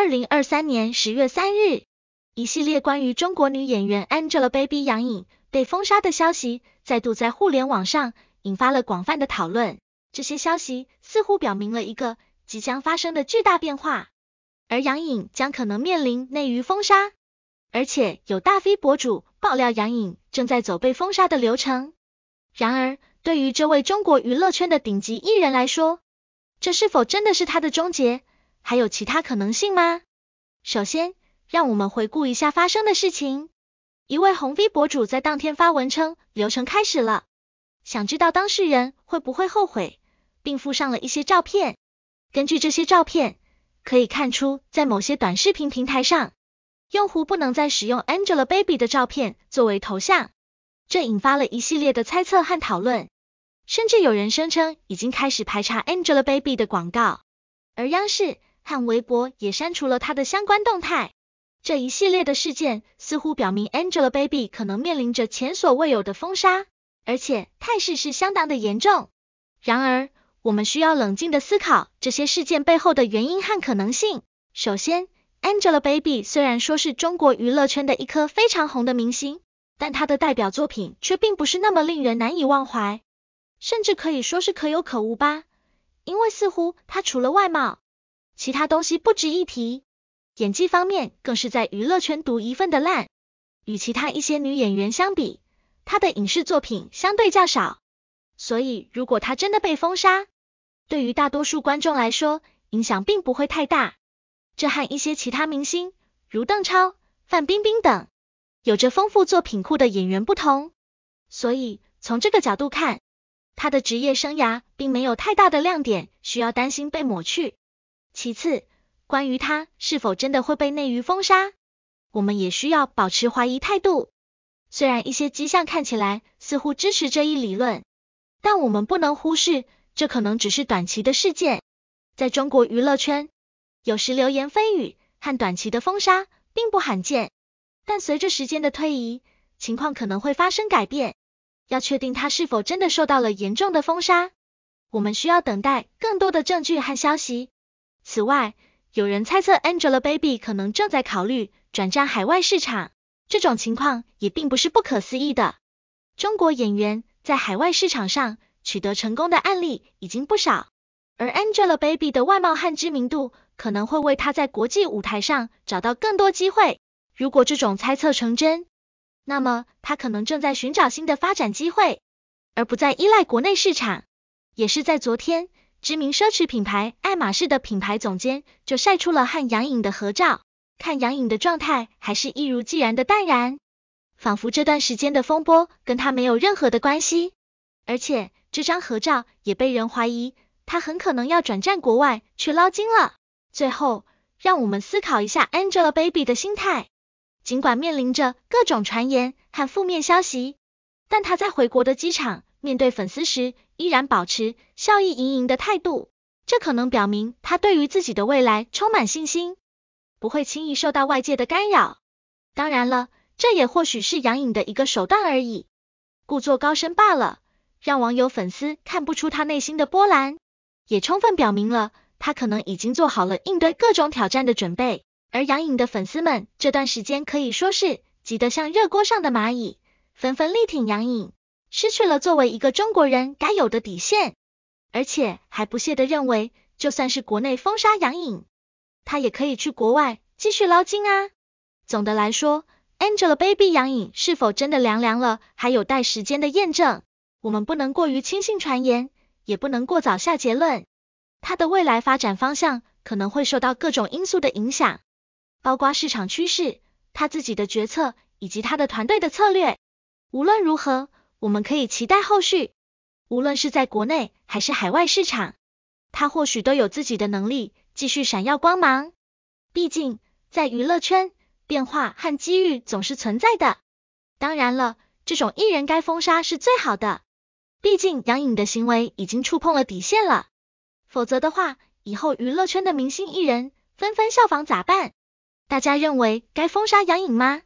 二零二三年十月三日，一系列关于中国女演员 Angelababy 杨颖被封杀的消息再度在互联网上引发了广泛的讨论。这些消息似乎表明了一个即将发生的巨大变化，而杨颖将可能面临内娱封杀，而且有大 V 博主爆料杨颖正在走被封杀的流程。然而，对于这位中国娱乐圈的顶级艺人来说，这是否真的是她的终结？还有其他可能性吗？首先，让我们回顾一下发生的事情。一位红 V 博主在当天发文称，流程开始了。想知道当事人会不会后悔，并附上了一些照片。根据这些照片，可以看出在某些短视频平台上，用户不能再使用 Angelababy 的照片作为头像，这引发了一系列的猜测和讨论。甚至有人声称已经开始排查 Angelababy 的广告，而央视。和微博也删除了他的相关动态。这一系列的事件似乎表明 Angelababy 可能面临着前所未有的封杀，而且态势是相当的严重。然而，我们需要冷静的思考这些事件背后的原因和可能性。首先，Angelababy 虽然说是中国娱乐圈的一颗非常红的明星，但她的代表作品却并不是那么令人难以忘怀，甚至可以说是可有可无吧。因为似乎她除了外貌，其他东西不值一提，演技方面更是在娱乐圈独一份的烂。与其他一些女演员相比，她的影视作品相对较少，所以如果她真的被封杀，对于大多数观众来说影响并不会太大。这和一些其他明星，如邓超、范冰冰等，有着丰富作品库的演员不同。所以从这个角度看，她的职业生涯并没有太大的亮点，需要担心被抹去。其次，关于他是否真的会被内娱封杀，我们也需要保持怀疑态度。虽然一些迹象看起来似乎支持这一理论，但我们不能忽视这可能只是短期的事件。在中国娱乐圈，有时流言蜚语和短期的封杀并不罕见，但随着时间的推移，情况可能会发生改变。要确定他是否真的受到了严重的封杀，我们需要等待更多的证据和消息。此外，有人猜测 Angelababy 可能正在考虑转战海外市场，这种情况也并不是不可思议的。中国演员在海外市场上取得成功的案例已经不少，而 Angelababy 的外貌和知名度可能会为她在国际舞台上找到更多机会。如果这种猜测成真，那么她可能正在寻找新的发展机会，而不再依赖国内市场。也是在昨天。知名奢侈品牌爱马仕的品牌总监就晒出了和杨颖的合照，看杨颖的状态还是一如既然的淡然，仿佛这段时间的风波跟她没有任何的关系。而且这张合照也被人怀疑，他很可能要转战国外去捞金了。最后，让我们思考一下 Angelababy 的心态，尽管面临着各种传言和负面消息，但她在回国的机场。面对粉丝时，依然保持笑意盈盈的态度，这可能表明他对于自己的未来充满信心，不会轻易受到外界的干扰。当然了，这也或许是杨颖的一个手段而已，故作高深罢了，让网友粉丝看不出他内心的波澜，也充分表明了他可能已经做好了应对各种挑战的准备。而杨颖的粉丝们这段时间可以说是急得像热锅上的蚂蚁，纷纷力挺杨颖。失去了作为一个中国人该有的底线，而且还不屑的认为，就算是国内封杀杨颖，她也可以去国外继续捞金啊。总的来说，Angelababy 杨颖是否真的凉凉了，还有待时间的验证。我们不能过于轻信传言，也不能过早下结论。她的未来发展方向可能会受到各种因素的影响，包括市场趋势、她自己的决策以及她的团队的策略。无论如何。我们可以期待后续，无论是在国内还是海外市场，他或许都有自己的能力继续闪耀光芒。毕竟在娱乐圈，变化和机遇总是存在的。当然了，这种艺人该封杀是最好的，毕竟杨颖的行为已经触碰了底线了。否则的话，以后娱乐圈的明星艺人纷纷效仿咋办？大家认为该封杀杨颖吗？